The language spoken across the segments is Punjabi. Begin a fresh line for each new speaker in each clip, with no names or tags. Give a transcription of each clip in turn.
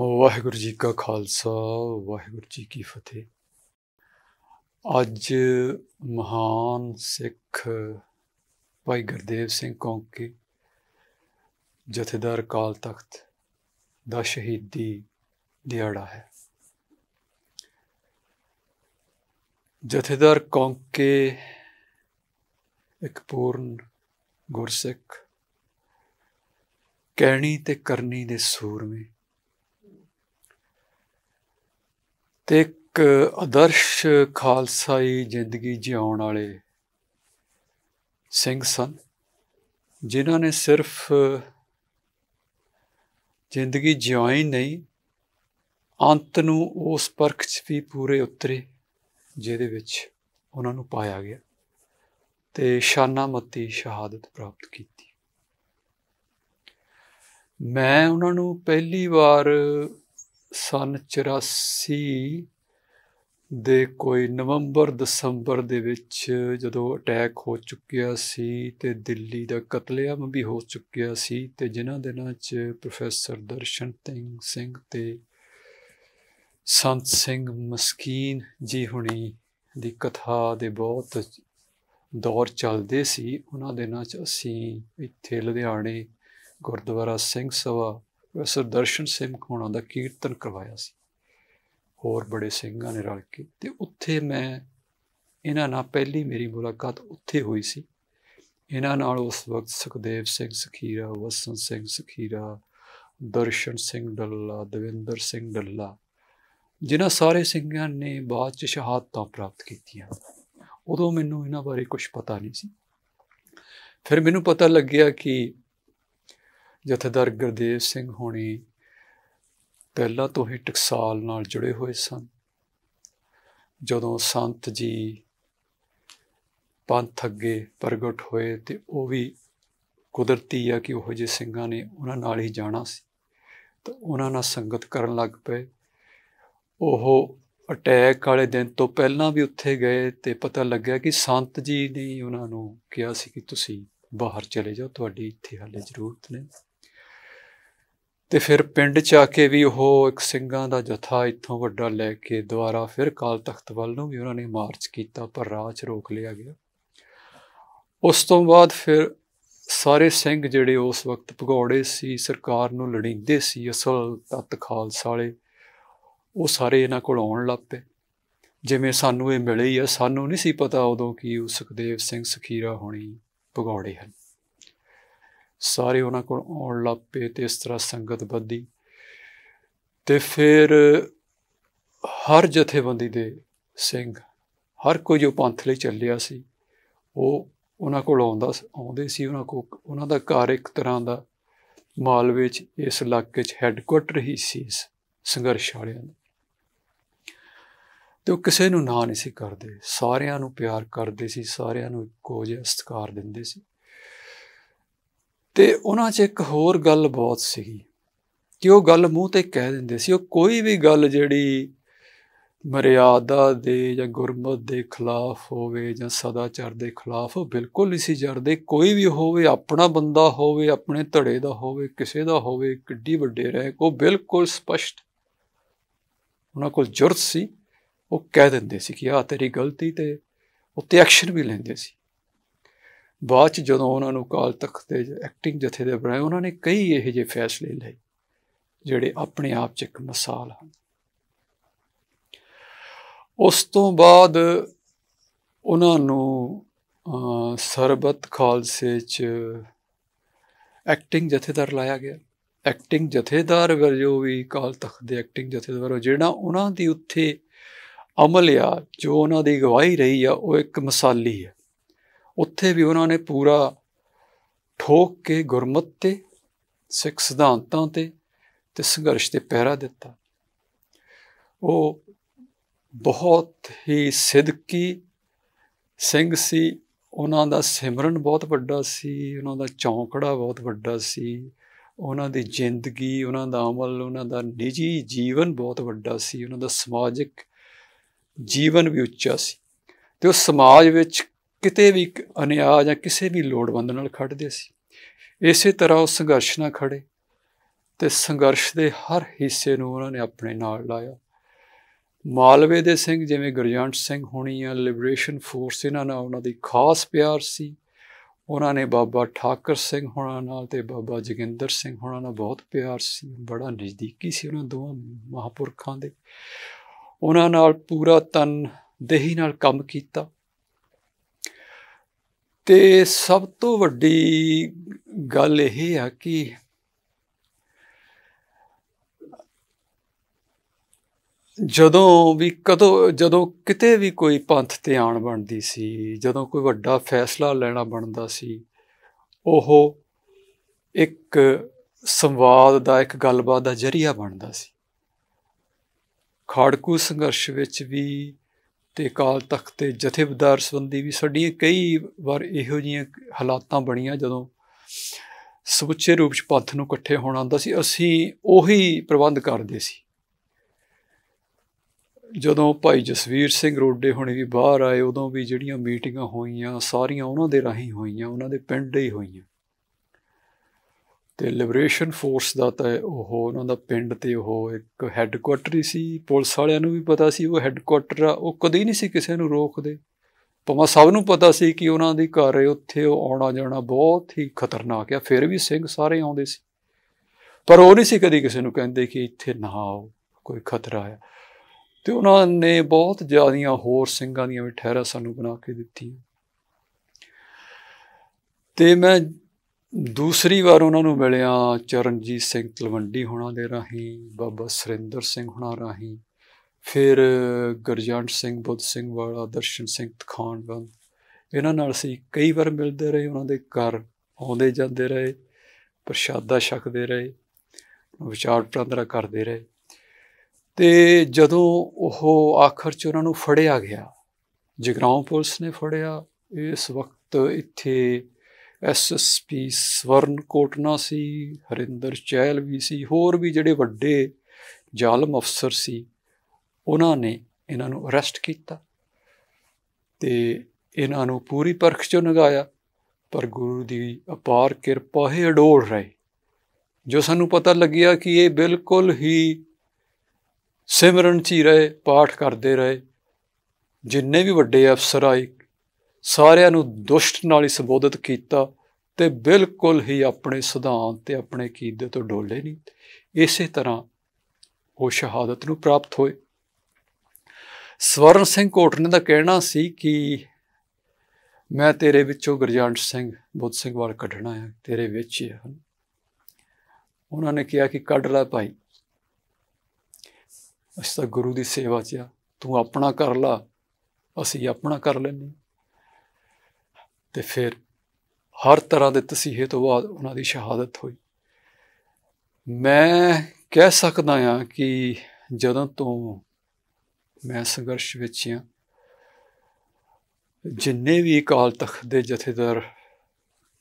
ਵਾਹਿਗੁਰੂ ਜੀ ਕਾ ਖਾਲਸਾ ਵਾਹਿਗੁਰੂ ਜੀ ਕੀ ਫਤਿਹ ਅੱਜ ਮਹਾਨ ਸਿੱਖ ਭਾਈ ਗੁਰਦੇਵ ਸਿੰਘ ਕੋਂਕੇ ਜਥੇਦਾਰ ਕਾਲ ਤਖਤ ਦਾ ਸ਼ਹੀਦੀ ਦਿਹਾੜਾ ਹੈ ਜਥੇਦਾਰ ਕੌਂਕੇ ਇੱਕ ਪੂਰਨ ਗੁਰਸਿੱਖ ਕਹਿਣੀ ਤੇ ਕਰਨੀ ਦੇ ਸੂਰਮੇ ਤੇ ਇੱਕ ਆਦਰਸ਼ ਖਾਲਸਾਈ ਜ਼ਿੰਦਗੀ ਜਿਉਣ ਵਾਲੇ ਸਿੰਘ ਸਨ ਜਿਨ੍ਹਾਂ ਨੇ ਸਿਰਫ ਜ਼ਿੰਦਗੀ ਜਿਉਈ ਨਹੀਂ ਅੰਤ ਨੂੰ ਉਸ ਪਰਖ 'ਚ ਵੀ ਪੂਰੇ ਉਤਰੇ ਜਿਹਦੇ ਵਿੱਚ ਉਹਨਾਂ ਨੂੰ ਪਾਇਆ ਗਿਆ ਤੇ ਸ਼ਾਨਾਮਤੀ ਸ਼ਹਾਦਤ ਪ੍ਰਾਪਤ ਕੀਤੀ ਮੈਂ ਉਹਨਾਂ ਨੂੰ ਪਹਿਲੀ ਵਾਰ ਸਨ 84 ਦੇ ਕੋਈ ਨਵੰਬਰ ਦਸੰਬਰ ਦੇ ਵਿੱਚ ਜਦੋਂ ਅਟੈਕ ਹੋ ਚੁੱਕਿਆ ਸੀ ਤੇ ਦਿੱਲੀ ਦਾ ਕਤਲੇਆਮ ਵੀ ਹੋ ਚੁੱਕਿਆ ਸੀ ਤੇ ਜਿਨ੍ਹਾਂ ਦੇ 'ਚ ਪ੍ਰੋਫੈਸਰ ਦਰਸ਼ਨ ਸਿੰਘ ਤੇ ਸੰਤ ਸਿੰਘ ਮਸਕੀਨ ਜੀ ਹੁਣੀ ਦੀ ਕਥਾ ਦੇ ਬਹੁਤ ਦੌਰ ਚੱਲਦੇ ਸੀ ਉਹਨਾਂ ਦੇ ਨਾਲ ਅਸੀਂ ਇੱਥੇ ਲੁਧਿਆਣੇ ਗੁਰਦੁਆਰਾ ਸਿੰਘ ਸਭਾ ਪ੍ਰੋਫੈਸਰ ਦਰਸ਼ਨ ਸਿੰਘ ਖੋਣਾ ਦਾ ਕੀਰਤਨ ਕਰਵਾਇਆ ਸੀ ਹੋਰ ਬੜੇ ਸਿੰਘਾਂ ਨੇ ਰਲ ਕੇ ਤੇ ਉੱਥੇ ਮੈਂ ਇਹਨਾਂ ਨਾਲ ਪਹਿਲੀ ਮੇਰੀ ਮੁਲਾਕਾਤ ਉੱਥੇ ਹੋਈ ਸੀ ਇਹਨਾਂ ਨਾਲ ਉਸ ਵਕਤ ਸੁਖਦੇਵ ਸਿੰਘ ਸਖੀਰਾ ਵਸਨ ਸਿੰਘ ਸਖੀਰਾ ਦਰਸ਼ਨ ਸਿੰਘ ਡੱਲਾ ਦਵਿੰਦਰ ਸਿੰਘ ਡੱਲਾ ਜਿਨ੍ਹਾਂ ਸਾਰੇ ਸਿੰਘਾਂ ਨੇ ਬਾਅਦ ਚ ਸ਼ਹਾਦਤਾਂ ਪ੍ਰਾਪਤ ਕੀਤੀਆਂ ਉਦੋਂ ਮੈਨੂੰ ਇਹਨਾਂ ਬਾਰੇ ਕੁਝ ਪਤਾ ਨਹੀਂ ਸੀ ਫਿਰ ਮੈਨੂੰ ਪਤਾ ਲੱਗਿਆ ਕਿ ਜਥੇਦਾਰ ਗੁਰਦੇਵ ਸਿੰਘ ਹੋਣੀ ਪਹਿਲਾਂ ਤੋਂ ਹੀ ਟਕਸਾਲ ਨਾਲ ਜੁੜੇ ਹੋਏ ਸਨ ਜਦੋਂ ਸੰਤ ਜੀ ਪੰਥ ਅੱਗੇ ਪ੍ਰਗਟ ਹੋਏ ਤੇ ਉਹ ਵੀ ਕੁਦਰਤੀ ਆ ਕਿ ਉਹ ਜੇ ਸਿੰਘਾਂ ਨੇ ਉਹਨਾਂ ਨਾਲ ਹੀ ਜਾਣਾ ਸੀ ਤਾਂ ਉਹਨਾਂ ਨਾਲ ਸੰਗਤ ਕਰਨ ਲੱਗ ਪਏ ਉਹ ਅਟੈਕ ਵਾਲੇ ਦਿਨ ਤੋਂ ਪਹਿਲਾਂ ਵੀ ਉੱਥੇ ਗਏ ਤੇ ਪਤਾ ਲੱਗਿਆ ਕਿ ਸੰਤ ਜੀ ਨੇ ਉਹਨਾਂ ਨੂੰ ਕਿਹਾ ਸੀ ਕਿ ਤੁਸੀਂ ਬਾਹਰ ਚਲੇ ਜਾਓ ਤੁਹਾਡੀ ਇੱਥੇ ਹਾਲੇ ਜ਼ਰੂਰਤ ਨਹੀਂ ਤੇ ਫਿਰ ਪਿੰਡ ਚ ਆ ਕੇ ਵੀ ਉਹ ਇੱਕ ਸਿੰਘਾਂ ਦਾ ਜਥਾ ਇੱਥੋਂ ਵੱਡਾ ਲੈ ਕੇ ਦੁਆਰਾ ਫਿਰ ਕਾਲ ਤਖਤ ਵੱਲ ਨੂੰ ਵੀ ਉਹਨਾਂ ਨੇ ਮਾਰਚ ਕੀਤਾ ਪਰ ਰਾਹ 'ਚ ਰੋਕ ਲਿਆ ਗਿਆ ਉਸ ਤੋਂ ਬਾਅਦ ਫਿਰ ਸਾਰੇ ਸਿੰਘ ਜਿਹੜੇ ਉਸ ਵਕਤ ਭਗੌੜੇ ਸੀ ਸਰਕਾਰ ਨੂੰ ਲੜਿੰਦੇ ਸੀ ਅਸਲ ਤਤ ਖਾਲਸਾ ਵਾਲੇ ਉਹ ਸਾਰੇ ਇਹਨਾਂ ਕੋਲ ਆਉਣ ਲੱਗ ਪਏ ਜਿਵੇਂ ਸਾਨੂੰ ਇਹ ਮਿਲੇ ਹੀ ਆ ਸਾਨੂੰ ਨਹੀਂ ਸੀ ਪਤਾ ਉਦੋਂ ਕਿ ਉਹ ਸਿੰਘ ਸਖੀਰਾ ਹੋਣੀ ਭਗੌੜੇ ਹਨ ਸਾਰੇ ਉਹਨਾਂ ਕੋਲ ਆਉਣ ਲੱਗ ਪਏ ਤੇ ਇਸ ਤਰ੍ਹਾਂ ਸੰਗਤ ਵੱਧੀ ਤੇ ਫਿਰ ਹਰ ਜਥੇਬੰਦੀ ਦੇ ਸਿੰਘ ਹਰ ਕੋਈ ਜੋ ਪੰਥ ਲਈ ਚੱਲਿਆ ਸੀ ਉਹ ਉਹਨਾਂ ਕੋਲ ਆਉਂਦਾ ਆਉਂਦੇ ਸੀ ਉਹਨਾਂ ਕੋ ਉਹਨਾਂ ਦਾ ਘਰ ਇੱਕ ਤਰ੍ਹਾਂ ਦਾ ਮਾਲਵੇ ਵਿੱਚ ਇਸ ਇਲਾਕੇ 'ਚ ਹੈੱਡਕੁਆਟਰ ਹੀ ਸੀ ਸੰਘਰਸ਼ ਵਾਲਿਆਂ ਦਾ ਤੇ ਉਹ ਕਿਸੇ ਨੂੰ ਨਾ ਨਹੀਂ ਸੀ ਕਰਦੇ ਸਾਰਿਆਂ ਨੂੰ ਪਿਆਰ ਕਰਦੇ ਸੀ ਸਾਰਿਆਂ ਨੂੰ ਇੱਕੋ ਜਿਹਾ ਸਤਿਕਾਰ ਦਿੰਦੇ ਸੀ ਤੇ ਉਹਨਾਂ 'ਚ ਇੱਕ ਹੋਰ ਗੱਲ ਬਹੁਤ ਸੀਗੀ ਕਿ ਉਹ ਗੱਲ ਮੂੰਹ ਤੇ ਕਹਿ ਦਿੰਦੇ ਸੀ ਉਹ ਕੋਈ ਵੀ ਗੱਲ ਜਿਹੜੀ ਮਰਿਆਦਾ ਦੇ ਜਾਂ ਗੁਰਮਤ ਦੇ ਖਿਲਾਫ ਹੋਵੇ ਜਾਂ ਸਦਾਚਾਰ ਦੇ ਖਿਲਾਫ ਬਿਲਕੁਲ ਨਹੀਂ ਸੀ ਜਰਦੇ ਕੋਈ ਵੀ ਹੋਵੇ ਆਪਣਾ ਬੰਦਾ ਹੋਵੇ ਆਪਣੇ ਧੜੇ ਦਾ ਹੋਵੇ ਕਿਸੇ ਦਾ ਹੋਵੇ ਕਿੱਡੀ ਵੱਡੇ ਰਹਿ ਕੋ ਬਿਲਕੁਲ ਸਪਸ਼ਟ ਉਹਨਾਂ ਕੋਲ ਜੁਰਤ ਸੀ ਉਹ ਕਹਿ ਦਿੰਦੇ ਸੀ ਕਿ ਆ ਤੇਰੀ ਗਲਤੀ ਤੇ ਉੱਤੇ ਐਕਸ਼ਨ ਵੀ ਲੈਂਦੇ ਸੀ ਬਾਅਦ ਚ ਜਦੋਂ ਉਹਨਾਂ ਨੂੰ ਕਾਲ ਤੱਕ ਦੇ ਐਕਟਿੰਗ ਜਥੇ ਦੇ ਬਣਾਏ ਉਹਨਾਂ ਨੇ ਕਈ ਇਹੋ ਜਿਹੇ ਫੈਸਲੇ ਲਏ ਜਿਹੜੇ ਆਪਣੇ ਆਪ ਚ ਇੱਕ ਮਿਸਾਲ ਹਨ ਉਸ ਤੋਂ ਬਾਅਦ ਉਹਨਾਂ ਨੂੰ ਸਰਬਤ ਖਾਲਸੇ ਚ ਐਕਟਿੰਗ ਜਥੇਦਾਰ ਲਾਇਆ ਗਿਆ ਐਕਟਿੰਗ ਜਥੇਦਾਰ ਵਰ ਜੋ ਵੀ ਕਾਲ ਤਖ ਦੇ ਐਕਟਿੰਗ ਜਥੇਦਾਰ ਜਿਹੜਾ ਉਹਨਾਂ ਦੀ ਉੱਥੇ ਅਮਲ ਆ ਜੋ ਉਹਨਾਂ ਦੀ ਗਵਾਹੀ ਰਹੀ ਆ ਉਹ ਇੱਕ ਮਿਸਾਲੀ ਆ ਉੱਥੇ ਵੀ ਉਹਨਾਂ ਨੇ ਪੂਰਾ ਠੋਕ ਕੇ ਗੁਰਮਤ ਤੇ ਸਿੱਖ ਸਿਧਾਂਤਾਂ ਤੇ ਤੇ ਸੰਘਰਸ਼ ਤੇ ਪਹਿਰਾ ਦਿੱਤਾ ਉਹ ਬਹੁਤ ਹੀ ਸਿੱਧਕੀ ਸਿੰਘ ਸੀ ਉਹਨਾਂ ਦਾ ਸਿਮਰਨ ਬਹੁਤ ਵੱਡਾ ਸੀ ਉਹਨਾਂ ਦਾ ਚੌਂਕੜਾ ਬਹੁਤ ਵੱਡਾ ਸੀ ਉਹਨਾਂ ਦੀ ਜ਼ਿੰਦਗੀ ਉਹਨਾਂ ਦਾ ਅਮਲ ਉਹਨਾਂ ਦਾ ਨਿੱਜੀ ਜੀਵਨ ਬਹੁਤ ਵੱਡਾ ਸੀ ਉਹਨਾਂ ਦਾ ਸਮਾਜਿਕ ਜੀਵਨ ਵੀ ਉੱਚਾ ਸੀ ਤੇ ਉਹ ਸਮਾਜ ਵਿੱਚ ਕਿਤੇ ਵੀ ਅਨਿਆ ਜਾਂ ਕਿਸੇ ਵੀ ਲੋੜਵੰਦ ਨਾਲ ਖੜਦੇ ਸੀ ਇਸੇ ਤਰ੍ਹਾਂ ਉਹ ਸੰਘਰਸ਼ ਨਾਲ ਖੜੇ ਤੇ ਸੰਘਰਸ਼ ਦੇ ਹਰ ਹਿੱਸੇ ਨੂੰ ਉਹਨਾਂ ਨੇ ਆਪਣੇ ਨਾਲ ਲਾਇਆ ਮਾਲਵੇ ਦੇ ਸਿੰਘ ਜਿਵੇਂ ਗੁਰਜੰਟ ਸਿੰਘ ਹੋਣੀ ਆ ਲਿਬਰੇਸ਼ਨ ਫੋਰਸ ਇਹਨਾਂ ਨਾਲ ਉਹਨਾਂ ਦੀ ਖਾਸ ਪਿਆਰ ਸੀ ਉਹਨਾਂ ਨੇ ਬਾਬਾ ਠਾਕਰ ਸਿੰਘ ਹੋਣਾ ਨਾਲ ਤੇ ਬਾਬਾ ਜਗਿੰਦਰ ਸਿੰਘ ਹੋਣਾ ਨਾਲ ਬਹੁਤ ਪਿਆਰ ਸੀ ਬੜਾ ਨਜ਼ਦੀਕੀ ਸੀ ਉਹਨਾਂ ਦੋਵਾਂ ਮਹਾਪੁਰਖਾਂ ਦੇ ਉਹਨਾਂ ਨਾਲ ਪੂਰਾ ਤਨ ਦੇਹੀ ਨਾਲ ਕੰਮ ਕੀਤਾ ਤੇ ਸਭ ਤੋਂ ਵੱਡੀ ਗੱਲ ਇਹ ਆ ਕਿ ਜਦੋਂ ਵੀ ਕਦੋਂ ਜਦੋਂ ਕਿਤੇ ਵੀ ਕੋਈ ਪੰਥ ਤੇ ਆਣ ਬਣਦੀ ਸੀ ਜਦੋਂ ਕੋਈ ਵੱਡਾ ਫੈਸਲਾ ਲੈਣਾ ਬਣਦਾ ਸੀ ਉਹ ਇੱਕ ਸੰਵਾਦ ਦਾ ਇੱਕ ਗੱਲਬਾਤ ਦਾ ਜ਼ਰੀਆ ਬਣਦਾ ਸੀ ਖਾੜਕੂ ਸੰਘਰਸ਼ ਵਿੱਚ ਵੀ ਤੇ ਕਾਲ ਤਖਤ ਤੇ ਜਥੇਬਦਾਰ ਸੰਬੰਧੀ ਵੀ ਸਾਡੀ ਕਈ ਵਾਰ ਇਹੋ ਜੀਆਂ ਹਾਲਾਤਾਂ ਬਣੀਆਂ ਜਦੋਂ ਸਮੁੱਚੇ ਰੂਪ ਚ ਪੰਥ ਨੂੰ ਇਕੱਠੇ ਹੋਣਾ ਹੁੰਦਾ ਸੀ ਅਸੀਂ ਉਹੀ ਪ੍ਰਬੰਧ ਕਰਦੇ ਸੀ ਜਦੋਂ ਭਾਈ ਜਸਵੀਰ ਸਿੰਘ ਰੋਡੇ ਹੁਣੇ ਵੀ ਬਾਹਰ ਆਏ ਉਦੋਂ ਵੀ ਜਿਹੜੀਆਂ ਮੀਟਿੰਗਾਂ ਹੋਈਆਂ ਸਾਰੀਆਂ ਉਹਨਾਂ ਦੇ ਰਾਹੀਂ ਹੋਈਆਂ ਉਹਨਾਂ ਦੇ ਪਿੰਡ ਹੀ ਹੋਈਆਂ ਤੇ ਲਿਬਰੇਸ਼ਨ ਫੋਰਸ ਦਾ ਤਾਂ ਉਹ ਉਹਨਾਂ ਦਾ ਪਿੰਡ ਤੇ ਉਹ ਇੱਕ ਹੈੱਡਕੁਆਟਰ ਹੀ ਸੀ ਪੁਲਿਸ ਵਾਲਿਆਂ ਨੂੰ ਵੀ ਪਤਾ ਸੀ ਉਹ ਹੈੱਡਕੁਆਟਰ ਆ ਉਹ ਕਦੇ ਨਹੀਂ ਸੀ ਕਿਸੇ ਨੂੰ ਰੋਕਦੇ ਪਮਾ ਸਭ ਨੂੰ ਪਤਾ ਸੀ ਕਿ ਉਹਨਾਂ ਦੀ ਘਰ ਉੱਥੇ ਉਹ ਆਉਣਾ ਜਾਣਾ ਬਹੁਤ ਹੀ ਖਤਰਨਾਕ ਆ ਫਿਰ ਵੀ ਸਿੰਘ ਸਾਰੇ ਆਉਂਦੇ ਸੀ ਪਰ ਉਹ ਨਹੀਂ ਸੀ ਕਦੀ ਕਿਸੇ ਨੂੰ ਕਹਿੰਦੇ ਕਿ ਇੱਥੇ ਨਾ ਆਓ ਕੋਈ ਖਤਰਾ ਆ ਤੇ ਉਹਨਾਂ ਨੇ ਬਹੁਤ ਜ਼ਿਆਦੀਆਂ ਹੋਰ ਸਿੰਘਾਂ ਦੀਆਂ ਵੀ ਠਹਿਰਾ ਸਾਨੂੰ ਬਣਾ ਕੇ ਦਿੱਤੀ ਤੇ ਮੈਂ ਦੂਸਰੀ ਵਾਰ ਉਹਨਾਂ ਨੂੰ ਮਿਲਿਆ ਚਰਨਜੀਤ ਸਿੰਘ ਤਲਵੰਡੀ ਹੋਣਾ ਦੇ ਰਾਹੀਂ ਬਾਬਾ ਸਰਿੰਦਰ ਸਿੰਘ ਹੋਣਾ ਰਾਹੀਂ ਫਿਰ ਗਰਜੰਟ ਸਿੰਘ ਬੁੱਧ ਸਿੰਘ ਵਾਲਾ ਦਰਸ਼ਨ ਸਿੰਘ ਤਖਾਨ ਵਾਲ ਇਹਨਾਂ ਨਾਲ ਸੀ ਕਈ ਵਾਰ ਮਿਲਦੇ ਰਹੇ ਉਹਨਾਂ ਦੇ ਘਰ ਆਉਂਦੇ ਜਾਂਦੇ ਰਹੇ ਪ੍ਰਸ਼ਾਦਾ ਛਕਦੇ ਰਹੇ ਵਿਚਾਰ ਵਟਾਂਦਰਾ ਕਰਦੇ ਰਹੇ ਤੇ ਜਦੋਂ ਉਹ ਆਖਰ 'ਚ ਉਹਨਾਂ ਨੂੰ ਫੜਿਆ ਗਿਆ ਜਗਰਾਉਂ ਪੁਲਿਸ ਨੇ ਫੜਿਆ ਇਸ ਵਕਤ ਇੱਥੇ ਐਸਐਸਪੀ ਸਵਰਨ ਕੋਟਨਾ ਸੀ ਹਰਿੰਦਰ ਚੈਲ ਵੀ ਸੀ ਹੋਰ ਵੀ ਜਿਹੜੇ ਵੱਡੇ ਜ਼ਾਲਮ ਅਫਸਰ ਸੀ ਉਹਨਾਂ ਨੇ ਇਹਨਾਂ ਨੂੰ ਅਰੈਸਟ ਕੀਤਾ ਤੇ ਇਹਨਾਂ ਨੂੰ ਪੂਰੀ ਪਰਖ ਚੋਂ ਨਗਾਇਆ ਪਰ ਗੁਰੂ ਦੀ ਅਪਾਰ ਕਿਰਪਾ ਹੀ ਅਡੋਲ ਰਹੀ ਜੋ ਸਾਨੂੰ ਪਤਾ ਲੱਗਿਆ ਕਿ ਇਹ ਬਿਲਕੁਲ ਹੀ ਸਿਮਰਨ ਚ ਹੀ ਰਹੇ ਪਾਠ ਕਰਦੇ ਰਹੇ ਜਿੰਨੇ ਵੀ ਵੱਡੇ ਅਫਸਰ ਆਏ ਸਾਰਿਆਂ ਨੂੰ ਦੁਸ਼ਟ ਨਾਲ ਹੀ ਸੰਬੋਧਿਤ ਕੀਤਾ ਤੇ ਬਿਲਕੁਲ ਹੀ ਆਪਣੇ ਸਿਧਾਂਤ ਤੇ ਆਪਣੇ ਕੀਦੇ ਤੋਂ ਡੋਲੇ ਨਹੀਂ ਇਸੇ ਤਰ੍ਹਾਂ ਉਹ ਸ਼ਹਾਦਤ ਨੂੰ ਪ੍ਰਾਪਤ ਹੋਏ ਸਵਰਨ ਸਿੰਘ ਕੋਟਨੇ ਦਾ ਕਹਿਣਾ ਸੀ ਕਿ ਮੈਂ ਤੇਰੇ ਵਿੱਚੋਂ ਗਰਜੰਟ ਸਿੰਘ ਬੁੱਧ ਸਿੰਘ ਵਾਲ ਕੱਢਣਾ ਹੈ ਤੇਰੇ ਵਿੱਚ ਹੀ ਹਨ ਉਹਨਾਂ ਨੇ ਕਿਹਾ ਕਿ ਕੱਢ ਲੈ ਭਾਈ ਅਸੀਂ ਤਾਂ ਗੁਰੂ ਦੀ ਸੇਵਾ 'ਚ ਆ ਤੂੰ ਆਪਣਾ ਕਰ ਲਾ ਅਸੀਂ ਆਪਣਾ ਕਰ ਲੈਨੇ ਤੇ ਫਿਰ ਹਰ ਤਰ੍ਹਾਂ ਦੇ ਤਸੀਹੇ ਤੋਂ ਬਾਅਦ ਉਹਨਾਂ ਦੀ ਸ਼ਹਾਦਤ ਹੋਈ ਮੈਂ ਕਹਿ ਸਕਦਾ ਹਾਂ ਕਿ ਜਦੋਂ ਤੋਂ ਮੈਂ ਸੰਘਰਸ਼ ਵਿੱਚ ਹਾਂ ਜਿੰਨੇ ਵੀ ਕਾਲ ਤਖਤ ਦੇ ਜਥੇਦਾਰ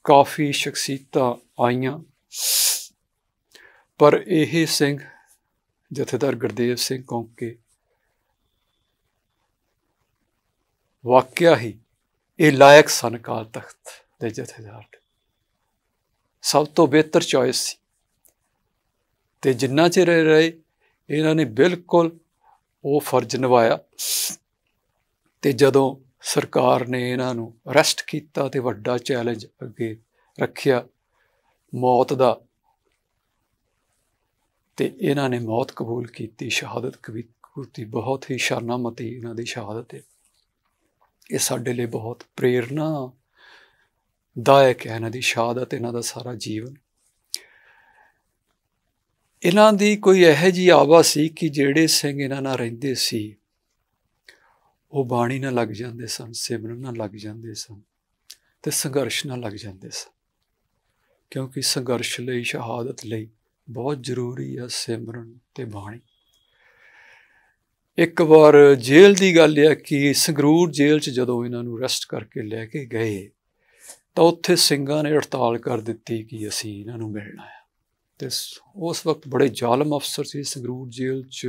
ਕਾਫੀ ਸ਼ਖਸੀਅਤਾਂ ਆਈਆਂ ਪਰ ਇਹ ਸਿੰਘ ਜਥੇਦਾਰ ਗੁਰਦੇਵ ਸਿੰਘ ਕੌਂਕੇ ਵਾਕਿਆ ਹੀ ਇਹ ਲਾਇਕ ਸਨ ਕਾਲ ਤਖਤ ਦੇ ਜਥੇਦਾਰ ਸਭ ਤੋਂ ਬਿਹਤਰ ਚੋਇਸ ਸੀ ਤੇ ਜਿੰਨਾ ਚਿਰ ਰਹੇ ਇਹਨਾਂ ਨੇ ਬਿਲਕੁਲ ਉਹ ਫਰਜ਼ ਨਿਭਾਇਆ ਤੇ ਜਦੋਂ ਸਰਕਾਰ ਨੇ ਇਹਨਾਂ ਨੂੰ ਅਰੈਸਟ ਕੀਤਾ ਤੇ ਵੱਡਾ ਚੈਲੰਜ ਅੱਗੇ ਰੱਖਿਆ ਮੌਤ ਦਾ ਤੇ ਇਹਨਾਂ ਨੇ ਮੌਤ ਕਬੂਲ ਕੀਤੀ ਸ਼ਹਾਦਤ ਕਬੂਤੀ ਬਹੁਤ ਹੀ ਸ਼ਰਨਾਮਤੀ ਇਹਨਾਂ ਦੀ ਸ਼ਹਾਦਤ ਹੈ ਇਹ ਸਾਡੇ ਲਈ ਬਹੁਤ ਪ੍ਰੇਰਣਾ ਦਾਇਕ ਹੈ ਇਹਨਾਂ ਦੀ ਸ਼ਹਾਦਤ ਇਹਨਾਂ ਦਾ ਸਾਰਾ ਜੀਵਨ ਇਹਨਾਂ ਦੀ ਕੋਈ ਇਹ ਜੀ ਆਵਾ ਸੀ ਕਿ ਜਿਹੜੇ ਸਿੰਘ ਇਹਨਾਂ ਨਾਲ ਰਹਿੰਦੇ ਸੀ ਉਹ ਬਾਣੀ ਨਾਲ ਲੱਗ ਜਾਂਦੇ ਸਨ ਸਿਮਰਨ ਨਾਲ ਲੱਗ ਜਾਂਦੇ ਸਨ ਤੇ ਸੰਘਰਸ਼ ਨਾਲ ਲੱਗ ਜਾਂਦੇ ਸਨ ਕਿਉਂਕਿ ਸੰਘਰਸ਼ ਲਈ ਸ਼ਹਾਦਤ ਲਈ ਬਹੁਤ ਜ਼ਰੂਰੀ ਹੈ ਸਿਮਰਨ ਤੇ ਬਾਣੀ ਇੱਕ ਵਾਰ ਜੇਲ੍ਹ ਦੀ ਗੱਲ ਹੈ ਕਿ ਸੰਗਰੂਰ ਜੇਲ੍ਹ 'ਚ ਜਦੋਂ ਇਹਨਾਂ ਨੂੰ ਅਰੈਸਟ ਕਰਕੇ ਲੈ ਕੇ ਗਏ ਤਾਂ ਉੱਥੇ ਸਿੰਘਾਂ ਨੇ ਹੜਤਾਲ ਕਰ ਦਿੱਤੀ ਕਿ ਅਸੀਂ ਇਹਨਾਂ ਨੂੰ ਮਿਲਣਾ ਹੈ ਤੇ ਉਸ ਵਕਤ ਬੜੇ ਜ਼ਾਲਮ ਅਫਸਰ ਸੀ ਸੰਗਰੂਰ ਜੇਲ੍ਹ 'ਚ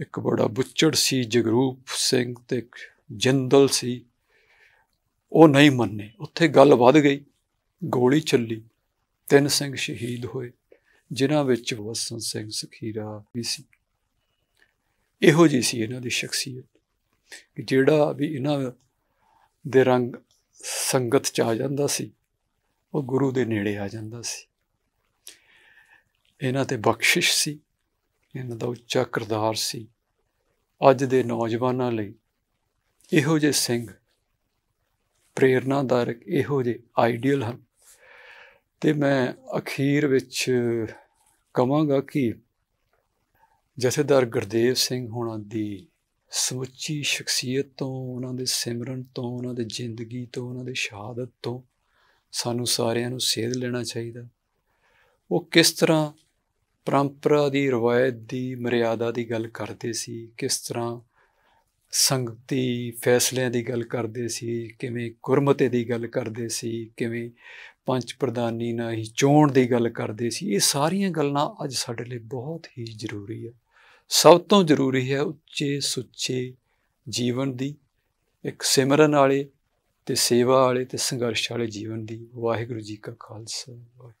ਇੱਕ ਬੜਾ ਬੁੱਚੜ ਸੀ ਜਗਰੂਪ ਸਿੰਘ ਤੇ ਜਿੰਦਲ ਸੀ ਉਹ ਨਹੀਂ ਮੰਨੇ ਉੱਥੇ ਗੱਲ ਵੱਧ ਗਈ ਗੋਲੀ ਚੱਲੀ ਤਿੰਨ ਸਿੰਘ ਸ਼ਹੀਦ ਹੋਏ ਜਿਨ੍ਹਾਂ ਵਿੱਚ ਵਸਨ ਸਿੰਘ ਸਖੀਰਾ ਵੀ ਸੀ ਇਹੋ ਜੀ ਸੀ ਇਹਨਾਂ ਦੀ ਸ਼ਖਸੀਅਤ ਕਿ ਜਿਹੜਾ ਵੀ ਇਹਨਾਂ ਦੇ ਰੰਗ ਸੰਗਤ ਚ ਆ ਜਾਂਦਾ ਸੀ ਉਹ ਗੁਰੂ ਦੇ ਨੇੜੇ ਆ ਜਾਂਦਾ ਸੀ ਇਹਨਾਂ ਤੇ ਬਖਸ਼ਿਸ਼ ਸੀ ਇਹਨਾਂ ਦਾ ਉੱਚਾ ਕਰਦਾਰ ਸੀ ਅੱਜ ਦੇ ਨੌਜਵਾਨਾਂ ਲਈ ਇਹੋ ਜੇ ਸਿੰਘ ਪ੍ਰੇਰਣਾਦਾਇਕ ਇਹੋ ਜੇ ਆਈਡੀਅਲ ਹਨ ਤੇ ਮੈਂ ਅਖੀਰ ਵਿੱਚ ਕਵਾਂਗਾ ਕਿ ਜਥੇਦਾਰ ਗੁਰਦੇਵ ਸਿੰਘ ਹੋਣਾ ਦੀ ਸਮੁੱਚੀ ਸ਼ਖਸੀਅਤ ਤੋਂ ਉਹਨਾਂ ਦੇ ਸਿਮਰਨ ਤੋਂ ਉਹਨਾਂ ਦੇ ਜ਼ਿੰਦਗੀ ਤੋਂ ਉਹਨਾਂ ਦੇ ਸ਼ਹਾਦਤ ਤੋਂ ਸਾਨੂੰ ਸਾਰਿਆਂ ਨੂੰ ਸੇਧ ਲੈਣਾ ਚਾਹੀਦਾ ਉਹ ਕਿਸ ਤਰ੍ਹਾਂ ਪਰੰਪਰਾ ਦੀ ਰਵਾਇਤ ਦੀ ਮਰਿਆਦਾ ਦੀ ਗੱਲ ਕਰਦੇ ਸੀ ਕਿਸ ਤਰ੍ਹਾਂ ਸੰਗਤੀ ਫੈਸਲਿਆਂ ਦੀ ਗੱਲ ਕਰਦੇ ਸੀ ਕਿਵੇਂ ਗੁਰਮਤੇ ਦੀ ਗੱਲ ਕਰਦੇ ਸੀ ਕਿਵੇਂ ਪੰਜ ਪ੍ਰਧਾਨੀ ਨਾਲ ਹੀ ਚੋਣ ਦੀ ਗੱਲ ਕਰਦੇ ਸੀ ਇਹ ਸਾਰੀਆਂ ਗੱਲਾਂ ਅੱਜ ਸਾਡੇ ਲਈ ਬਹੁਤ ਹੀ ਜ਼ਰੂਰੀ ਹੈ ਸਭ ਤੋਂ ਜ਼ਰੂਰੀ ਹੈ ਉੱਚੇ ਸੁੱਚੇ ਜੀਵਨ ਦੀ ਇੱਕ ਸਿਮਰਨ ਵਾਲੇ ਤੇ ਸੇਵਾ ਵਾਲੇ ਤੇ ਸੰਘਰਸ਼ ਵਾਲੇ ਜੀਵਨ ਦੀ ਵਾਹਿਗੁਰੂ ਜੀ ਕਾ ਖਾਲਸਾ